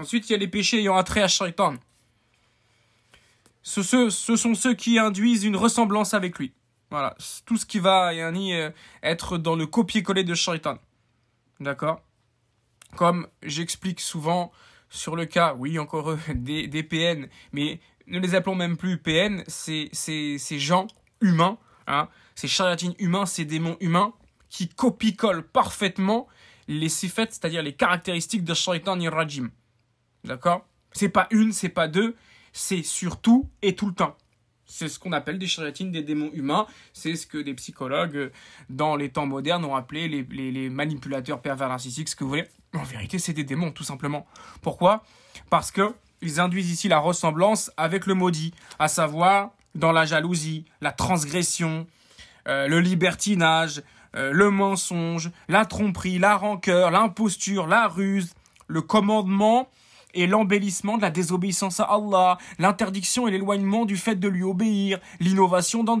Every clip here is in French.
Ensuite, il y a les péchés ayant attrait à Shaitan. Ce, sont ceux qui induisent une ressemblance avec lui. Voilà, tout ce qui va euh, être dans le copier-coller de Shaitan. D'accord Comme j'explique souvent sur le cas, oui, encore des, des PN, mais ne les appelons même plus PN, c'est ces gens humains, hein, ces charlatines humains, ces démons humains, qui copie-collent parfaitement les sifets, c'est-à-dire les caractéristiques de Shaitan Rajim. D'accord C'est pas une, c'est pas deux, c'est surtout et tout le temps. C'est ce qu'on appelle des charlatines, des démons humains. C'est ce que des psychologues dans les temps modernes ont appelé les, manipulateurs pervers narcissiques, ce que vous voulez. En vérité, c'est des démons, tout simplement. Pourquoi Parce qu'ils induisent ici la ressemblance avec le maudit, à savoir dans la jalousie, la transgression, euh, le libertinage, euh, le mensonge, la tromperie, la rancœur, l'imposture, la ruse, le commandement et l'embellissement de la désobéissance à Allah, l'interdiction et l'éloignement du fait de lui obéir, l'innovation dans le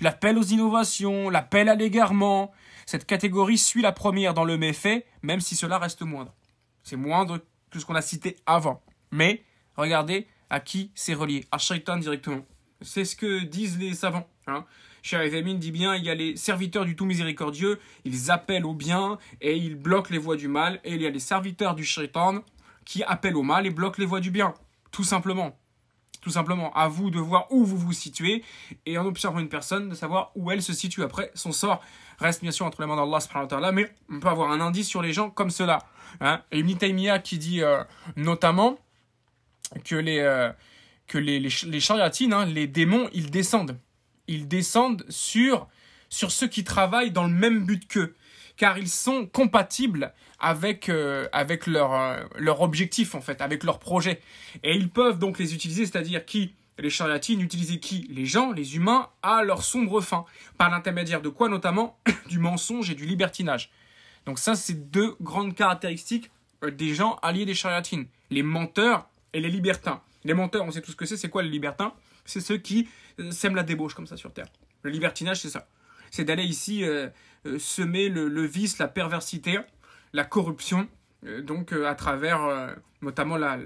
l'appel aux innovations, l'appel à l'égarement. Cette catégorie suit la première dans le méfait, même si cela reste moindre. C'est moindre que ce qu'on a cité avant. Mais regardez à qui c'est relié, à Shaitan directement. C'est ce que disent les savants. Hein. dit bien, il y a les serviteurs du tout miséricordieux, ils appellent au bien et ils bloquent les voies du mal, et il y a les serviteurs du shaitan, qui appelle au mal et bloque les voies du bien, tout simplement. Tout simplement, à vous de voir où vous vous situez et en observant une personne, de savoir où elle se situe après. Son sort reste bien sûr entre les mains d'Allah, mais on peut avoir un indice sur les gens comme cela. Hein. et Ibn Taymiyyah qui dit euh, notamment que les, euh, que les, les, chariatines, hein, les démons, ils descendent. Ils descendent sur, sur ceux qui travaillent dans le même but qu'eux car ils sont compatibles avec, euh, avec leur, euh, leur objectif, en fait, avec leur projet. Et ils peuvent donc les utiliser, c'est-à-dire qui les charlatines utiliser qui Les gens, les humains, à leur sombre fin, par l'intermédiaire de quoi notamment Du mensonge et du libertinage. Donc ça, c'est deux grandes caractéristiques euh, des gens alliés des charlatines, les menteurs et les libertins. Les menteurs, on sait tout ce que c'est, c'est quoi les libertins C'est ceux qui sèment la débauche comme ça sur Terre. Le libertinage, c'est ça. C'est d'aller ici euh, semer le, vice, la perversité, la corruption, euh, donc euh, à travers notamment la,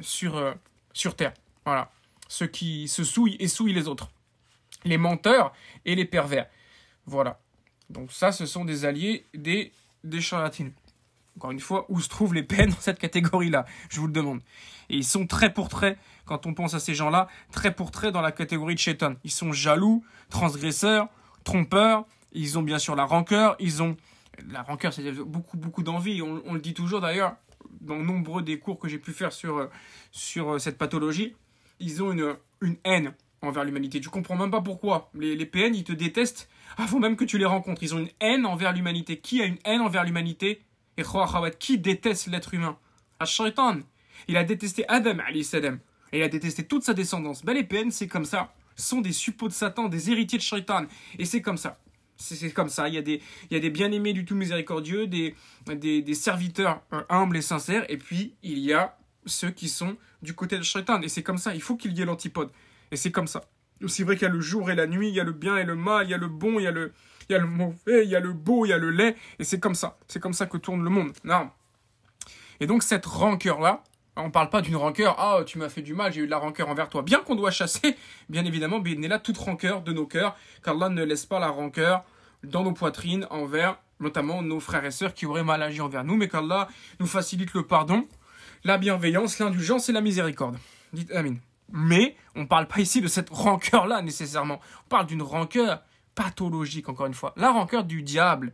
sur, sur Terre. Voilà. Ceux qui se souillent et souillent les autres. Les menteurs et les pervers. Voilà. Donc ça, ce sont des alliés des, des Encore une fois, où se trouvent les peines dans cette catégorie-là Je vous le demande. Et ils sont très pour très quand on pense à ces gens-là, très pour très dans la catégorie de Cheton Ils sont jaloux, transgresseurs, trompeurs, ils ont bien sûr la rancœur, ils ont la rancœur, c'est-à-dire beaucoup, beaucoup d'envie. On, le dit toujours d'ailleurs dans nombreux des cours que j'ai pu faire sur, euh, sur euh, cette pathologie. Ils ont une, une haine envers l'humanité. Tu comprends même pas pourquoi. Les, les PN, ils te détestent avant même que tu les rencontres. Ils ont une haine envers l'humanité. Qui a une haine envers l'humanité Et qui déteste l'être humain ah, Shaitan. Il a détesté Adam, salam. Et il a détesté toute sa descendance. Ben, les PN, c'est comme ça. Sont des suppôts de Satan, des héritiers de Shaitan. Et c'est comme ça. C'est comme ça. Il y a des, des bien-aimés du tout miséricordieux, des, des, serviteurs humbles et sincères, et puis il y a ceux qui sont du côté de Shaitan. Et c'est comme ça. Il faut qu'il y ait l'antipode. Et c'est comme ça. C'est vrai qu'il y a le jour et la nuit, il y a le bien et le mal, il y a le bon, il y a le, a le mauvais, il y a le beau, il y a le laid. Et c'est comme ça. C'est comme ça que tourne le monde. Non. Et donc cette rancœur-là, on ne parle pas d'une rancœur, ah tu m'as fait du mal, j'ai eu de la rancœur envers toi. Bien qu'on doit chasser, bien évidemment, là toute rancœur de nos cœurs, qu'Allah ne laisse pas la rancœur dans nos poitrines envers notamment nos frères et sœurs qui auraient mal agi envers nous, mais qu'Allah nous facilite le pardon, la bienveillance, l'indulgence et la miséricorde. Dites Amin. Mais on ne parle pas ici de cette rancœur-là nécessairement. On parle d'une rancœur pathologique, encore une fois. La rancœur du diable,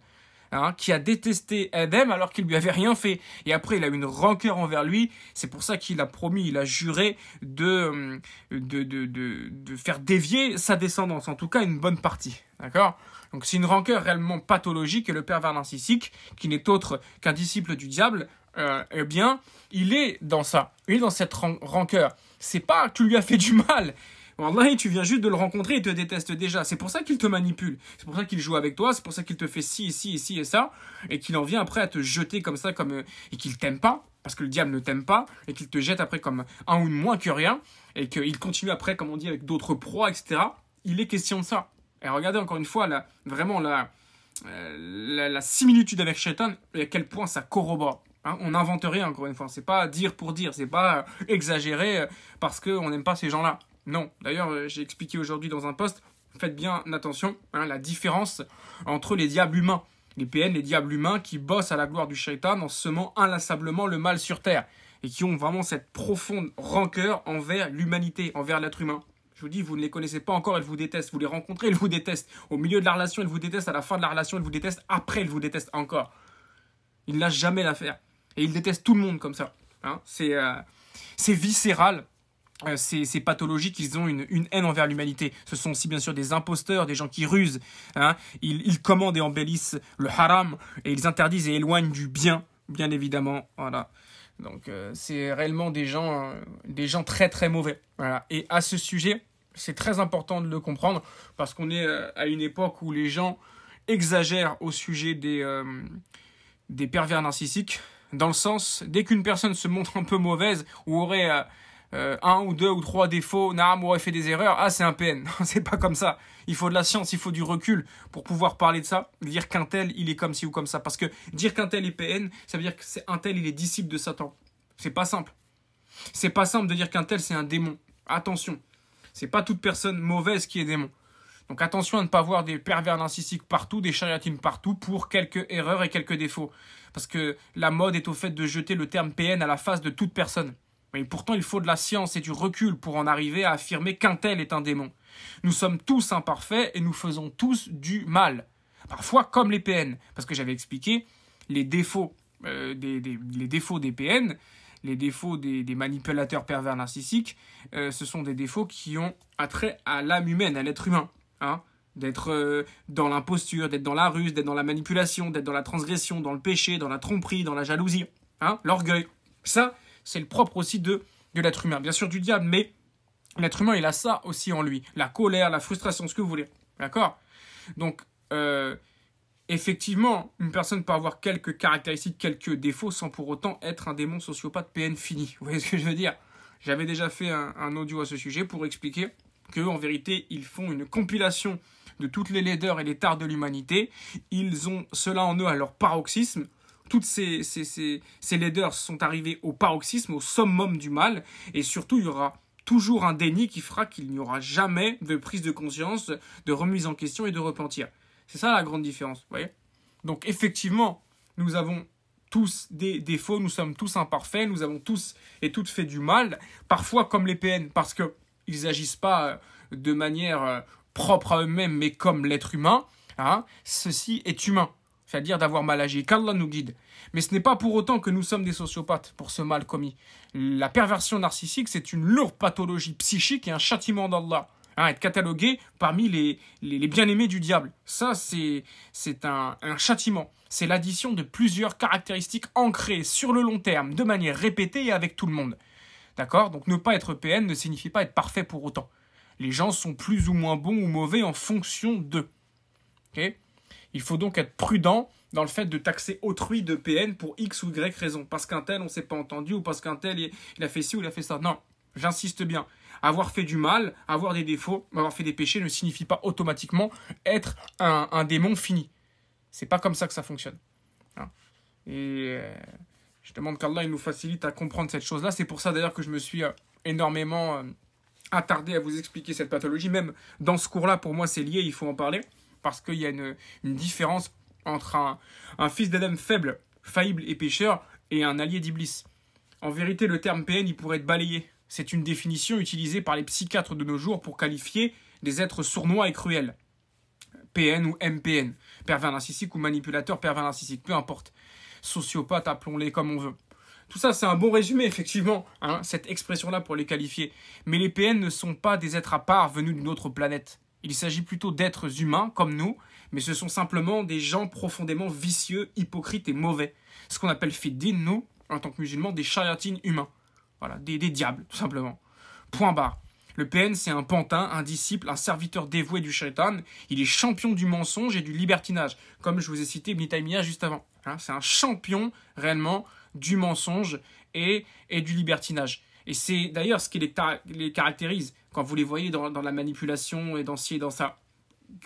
Hein, qui a détesté Adam alors qu'il lui avait rien fait. Et après, il a eu une rancœur envers lui. C'est pour ça qu'il a promis, il a juré de, euh, de, faire dévier sa descendance, en tout cas une bonne partie. D'accord Donc c'est une rancœur réellement pathologique et le pervers narcissique, qui n'est autre qu'un disciple du diable, euh, eh bien, il est dans ça, il est dans cette rancœur. C'est pas que tu lui as fait du mal, et tu viens juste de le rencontrer, il te déteste déjà. C'est pour ça qu'il te manipule. C'est pour ça qu'il joue avec toi. C'est pour ça qu'il te fait ci, et ci, et ci et ça. Et qu'il en vient après à te jeter comme ça, comme, euh, et qu'il t'aime pas. Parce que le diable ne t'aime pas. Et qu'il te jette après comme un ou moins que rien. Et qu'il continue après, comme on dit, avec d'autres proies, etc. Il est question de ça. Et regardez encore une fois, là, vraiment, euh, la, la, similitude avec Shaitan et à quel point ça corrobore. Hein, on n'invente rien, encore une fois. C'est pas dire pour dire, c'est pas euh, exagérer parce qu'on n'aime pas ces gens-là. Non. D'ailleurs, euh, j'ai expliqué aujourd'hui dans un post, faites bien attention, hein, la différence entre les diables humains. Les PN, les diables humains qui bossent à la gloire du shaitan en semant inlassablement le mal sur terre et qui ont vraiment cette profonde rancœur envers l'humanité, envers l'être humain. Je vous dis, vous ne les connaissez pas encore, elles vous détestent. Vous les rencontrez, elles vous détestent. Au milieu de la relation, elles vous détestent. À la fin de la relation, elles vous détestent. Après, elles vous détestent encore. il n'a jamais l'affaire. Et ils détestent tout le monde comme ça. Hein. Euh, c'est viscéral. Euh, ces, pathologies qu'ils ont une, haine envers l'humanité. Ce sont aussi bien sûr des imposteurs, des gens qui rusent. Hein. Ils, commandent et embellissent le haram et ils interdisent et éloignent du bien, bien évidemment. Voilà. Donc euh, c'est réellement des gens, euh, des gens très très mauvais. Voilà. Et à ce sujet, c'est très important de le comprendre parce qu'on est à une époque où les gens exagèrent au sujet des, des pervers narcissiques. Dans le sens, dès qu'une personne se montre un peu mauvaise ou aurait euh, un ou deux ou trois défauts, Naam aurait fait des erreurs, ah c'est un PN. c'est pas comme ça. Il faut de la science, il faut du recul pour pouvoir parler de ça, dire qu'un tel il est comme ci ou comme ça. Parce que dire qu'un tel est PN, ça veut dire que c'est un tel il est disciple de Satan. C'est pas simple. C'est pas simple de dire qu'un tel c'est un démon. Attention, c'est pas toute personne mauvaise qui est démon. Donc attention à ne pas voir des pervers narcissiques partout, des chariatines partout pour quelques erreurs et quelques défauts. Parce que la mode est au fait de jeter le terme PN à la face de toute personne. Mais pourtant, il faut de la science et du recul pour en arriver à affirmer qu'un tel est un démon. Nous sommes tous imparfaits et nous faisons tous du mal. Parfois comme les PN, parce que j'avais expliqué les défauts, euh, des, les défauts des PN, les défauts des, manipulateurs pervers narcissiques, euh, ce sont des défauts qui ont attrait à l'âme humaine, à l'être humain. Hein d'être euh, dans l'imposture, d'être dans la ruse, d'être dans la manipulation, d'être dans la transgression, dans le péché, dans la tromperie, dans la jalousie, hein l'orgueil. Ça, c'est le propre aussi de, de l'être humain. Bien sûr, du diable, mais l'être humain, il a ça aussi en lui. La colère, la frustration, ce que vous voulez. D'accord Donc, euh, effectivement, une personne peut avoir quelques caractéristiques, quelques défauts, sans pour autant être un démon sociopathe PN fini. Vous voyez ce que je veux dire J'avais déjà fait un, un, audio à ce sujet pour expliquer que, en vérité, ils font une compilation de toutes les laideurs et les tares de l'humanité. Ils ont cela en eux à leur paroxysme toutes ces, ces, leaders sont arrivés au paroxysme, au summum du mal, et surtout il y aura toujours un déni qui fera qu'il n'y aura jamais de prise de conscience, de remise en question et de repentir. C'est ça la grande différence, Donc effectivement, nous avons tous des défauts, nous sommes tous imparfaits, nous avons tous et toutes fait du mal, parfois comme les PN, parce qu'ils n'agissent pas euh, de manière euh, propre à eux-mêmes, mais comme l'être humain. Hein. Ceci est humain c'est-à-dire d'avoir mal agi. Qu'Allah nous guide. Mais ce n'est pas pour autant que nous sommes des sociopathes pour ce mal commis. La perversion narcissique, c'est une lourde pathologie psychique et un châtiment d'Allah. À hein, être catalogué parmi les, les, bien-aimés du diable. Ça, c'est un, un châtiment. C'est l'addition de plusieurs caractéristiques ancrées sur le long terme, de manière répétée et avec tout le monde. D'accord Donc ne pas être PN ne signifie pas être parfait pour autant. Les gens sont plus ou moins bons ou mauvais en fonction d'eux. ok il faut donc être prudent dans le fait de taxer autrui de PN pour X ou Y raison. Parce qu'un tel, on ne s'est pas entendu, ou parce qu'un tel, il a fait ci ou il a fait ça. Non, j'insiste bien. Avoir fait du mal, avoir des défauts, avoir fait des péchés ne signifie pas automatiquement être un, démon fini. C'est pas comme ça que ça fonctionne. Hein. Et euh, je demande qu'Allah nous facilite à comprendre cette chose-là. C'est pour ça d'ailleurs que je me suis euh, énormément euh, attardé à vous expliquer cette pathologie. Même dans ce cours-là, pour moi, c'est lié, il faut en parler parce qu'il y a une, différence entre un, fils d'Adam faible, faillible et pécheur et un allié d'Iblis. En vérité, le terme PN, il pourrait être balayé. C'est une définition utilisée par les psychiatres de nos jours pour qualifier des êtres sournois et cruels. PN ou MPN, pervers narcissique ou manipulateur pervers narcissique, peu importe. Sociopathe, appelons-les comme on veut. Tout ça, c'est un bon résumé, effectivement, hein, cette expression-là pour les qualifier. Mais les PN ne sont pas des êtres à part venus d'une autre planète. Il s'agit plutôt d'êtres humains comme nous, mais ce sont simplement des gens profondément vicieux, hypocrites et mauvais. Ce qu'on appelle fiddin, nous, en tant que musulmans, des chariottes humains. Voilà, des, diables, tout simplement. Point barre. Le PN, c'est un pantin, un disciple, un serviteur dévoué du shaitan. Il est champion du mensonge et du libertinage, comme je vous ai cité Ibn juste avant. Hein, c'est un champion, réellement, du mensonge et du libertinage. Et c'est d'ailleurs ce qui les, caractérise quand vous les voyez dans, la manipulation et dans ci et dans ça.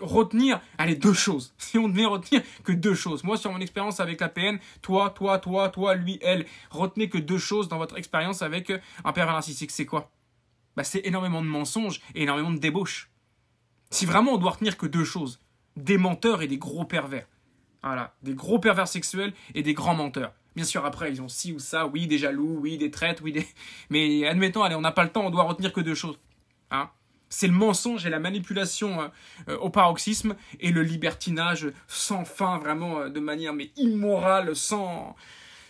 Retenir, allez, deux choses. Si on devait retenir que deux choses. Moi, sur mon expérience avec la PN, toi, toi, toi, toi, lui, elle, retenez que deux choses dans votre expérience avec euh, un pervers narcissique. C'est quoi bah, C'est énormément de mensonges et énormément de débauches. Si vraiment on doit retenir que deux choses, des menteurs et des gros pervers. Voilà, des gros pervers sexuels et des grands menteurs. Bien sûr, après, ils ont ci ou ça, oui, des jaloux, oui, des traites, oui, des... Mais admettons, allez, on n'a pas le temps, on doit retenir que deux choses. Hein c'est le mensonge et la manipulation hein, euh, au paroxysme et le libertinage sans fin, vraiment euh, de manière mais immorale, sans,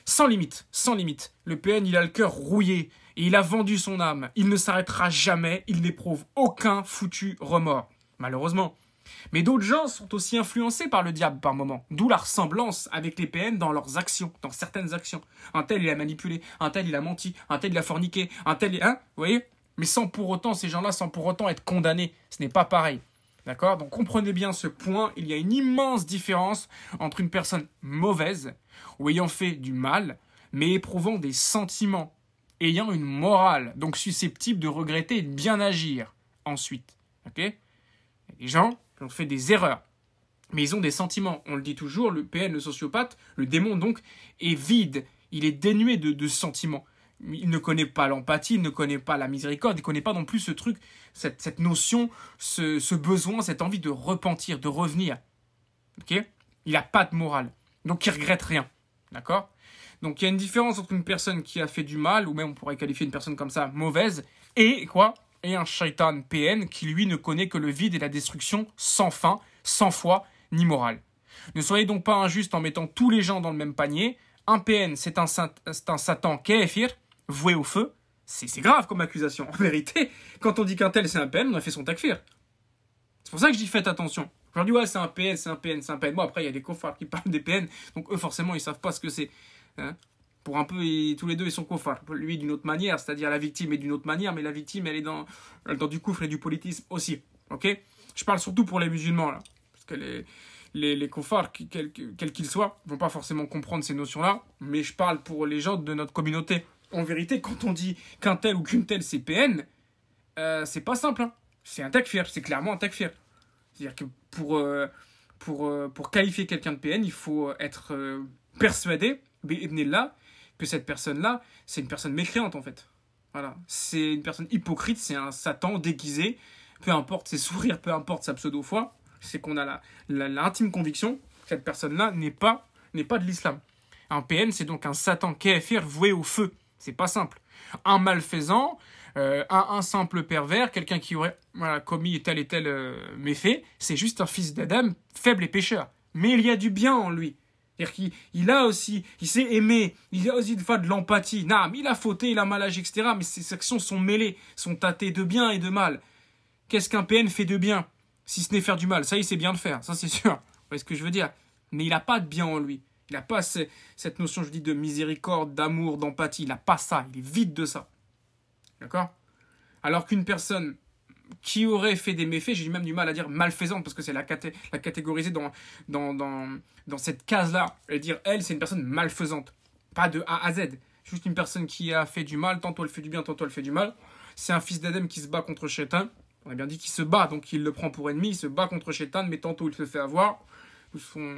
sans limite, sans limite. Le PN, il a le cœur rouillé et il a vendu son âme. Il ne s'arrêtera jamais, il n'éprouve aucun foutu remords. Malheureusement. Mais d'autres gens sont aussi influencés par le diable par moments, d'où la ressemblance avec les PN dans leurs actions, dans certaines actions. Un tel il a manipulé, un tel il a menti, un tel il a forniqué, un tel, hein, vous voyez Mais sans pour autant ces gens-là, sans pour autant être condamnés, ce n'est pas pareil. D'accord Donc comprenez bien ce point, il y a une immense différence entre une personne mauvaise ou ayant fait du mal, mais éprouvant des sentiments, ayant une morale, donc susceptible de regretter et de bien agir ensuite. Ok Les gens ils ont fait des erreurs. Mais ils ont des sentiments. On le dit toujours, le PN, le sociopathe, le démon donc, est vide. Il est dénué de, sentiments. Il ne connaît pas l'empathie, il ne connaît pas la miséricorde, il ne connaît pas non plus ce truc, cette, notion, ce, besoin, cette envie de repentir, de revenir. Ok Il n'a pas de morale. Donc il regrette rien. D'accord Donc il y a une différence entre une personne qui a fait du mal, ou même on pourrait qualifier une personne comme ça mauvaise, et quoi et un shaitan PN qui lui ne connaît que le vide et la destruction sans fin, sans foi ni morale. Ne soyez donc pas injuste en mettant tous les gens dans le même panier. Un PN, c'est un, Satan kéfir, voué au feu. C'est grave comme accusation. En vérité, quand on dit qu'un tel c'est un PN, on a fait son takfir. C'est pour ça que je dis faites attention. Aujourd'hui, ouais, c'est un PN, c'est un PN, c'est un PN. bon, après, il y a des cofards qui parlent des PN, donc eux, forcément, ils savent pas ce que c'est. Hein pour un peu, tous les deux, ils sont cofards. Lui, d'une autre manière, c'est-à-dire la victime est d'une autre manière, mais la victime, elle est dans, dans du coufre et du politisme aussi. Ok Je parle surtout pour les musulmans, là. Parce que les, les, cofards, quels qu'ils soient, ne soient, vont pas forcément comprendre ces notions-là, mais je parle pour les gens de notre communauté. En vérité, quand on dit qu'un tel ou qu'une telle PN, euh, c'est pas simple. Hein. C'est un takfir, c'est clairement un takfir. C'est-à-dire que pour, euh, pour, euh, pour qualifier quelqu'un de PN, il faut être euh, persuadé, là que cette personne-là, c'est une personne mécréante en fait. Voilà, c'est une personne hypocrite, c'est un Satan déguisé, peu importe ses sourires, peu importe sa pseudo-foi, c'est qu'on a l'intime conviction que cette personne-là n'est pas, pas de l'islam. Un PN, c'est donc un Satan kéfir voué au feu. C'est pas simple. Un malfaisant, euh, un, simple pervers, quelqu'un qui aurait commis tel et tel euh, méfait, c'est juste un fils d'Adam, faible et pécheur. Mais il y a du bien en lui. C'est-à-dire qu'il a aussi, il s'est aimé, il a aussi de fois de l'empathie. Non, mais il a fauté, il a mal agi, etc. Mais ses actions sont mêlées, sont tâtées de bien et de mal. Qu'est-ce qu'un PN fait de bien Si ce n'est faire du mal. Ça, il sait bien de faire, ça c'est sûr. Vous voyez ce que je veux dire Mais il n'a pas de bien en lui. Il n'a pas cette notion, je dis, de miséricorde, d'amour, d'empathie. Il n'a pas ça. Il est vide de ça. D'accord Alors qu'une personne qui aurait fait des méfaits, j'ai même du mal à dire malfaisante, parce que c'est la, catégoriser dans, cette case-là, et dire elle, c'est une personne malfaisante, pas de A à Z, juste une personne qui a fait du mal, tantôt elle fait du bien, tantôt elle fait du mal. C'est un fils d'Adam qui se bat contre Chétain, on a bien dit qu'il se bat, donc il le prend pour ennemi, il se bat contre Chétan mais tantôt il se fait avoir, nous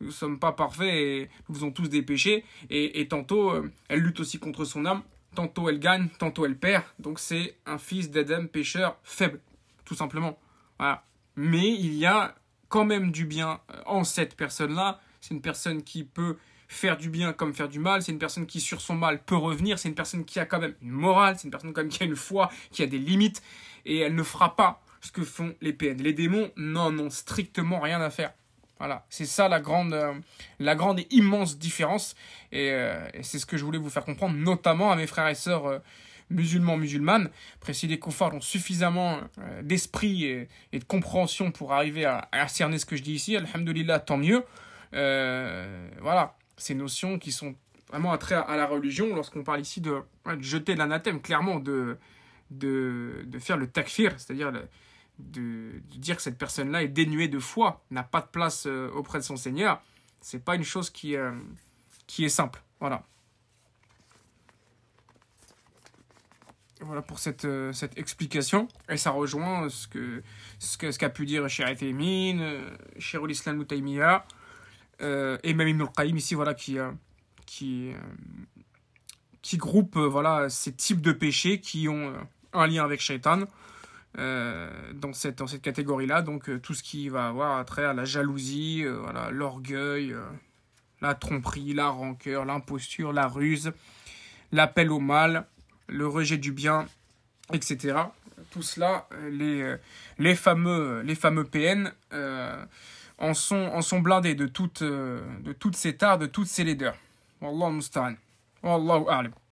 ne sommes pas parfaits et nous faisons tous des péchés. Et, tantôt, euh, elle lutte aussi contre son âme. Tantôt elle gagne, tantôt elle perd. Donc c'est un fils d'Adam pêcheur faible, tout simplement. Voilà. Mais il y a quand même du bien euh, en cette personne-là. C'est une personne qui peut faire du bien comme faire du mal. C'est une personne qui, sur son mal, peut revenir. C'est une personne qui a quand même une morale. C'est une personne quand qui a une foi, qui a des limites. Et elle ne fera pas ce que font les PN. Les démons n'en ont strictement rien à faire. Voilà, c'est ça la grande, euh, la grande et immense différence. Euh, et, c'est ce que je voulais vous faire comprendre, notamment à mes frères et sœurs euh, musulmans, musulmanes. Après, si les confards ont suffisamment d'esprit et, de compréhension pour arriver à, cerner ce que je dis ici, Alhamdulillah, tant mieux. voilà, ces notions qui sont vraiment à à, à la religion lorsqu'on parle ici de, jeter l'anathème, clairement, de, de, faire le takfir, c'est-à-dire de, dire que cette personne-là est dénuée de foi, n'a pas de place euh, auprès de son Seigneur, c'est pas une chose qui, euh, qui est simple. Voilà. Voilà pour cette, euh, explication. Et ça rejoint ce qu'a que, ce qu'a pu dire cher Emin, cher Islam et même Ibn al ici, voilà, qui, qui, qui groupe voilà, ces types de péchés qui ont un lien avec Shaitan. Euh, dans cette, dans cette catégorie-là. Donc euh, tout ce qui va avoir à travers la jalousie, euh, voilà, l'orgueil, la tromperie, la rancœur, l'imposture, la ruse, l'appel au mal, le rejet du bien, etc. Tout cela, les, les, fameux, les fameux PN en, sont, en sont blindés de, toutes, de toutes ces tares, de toutes ces laideurs. Wallah mustaan.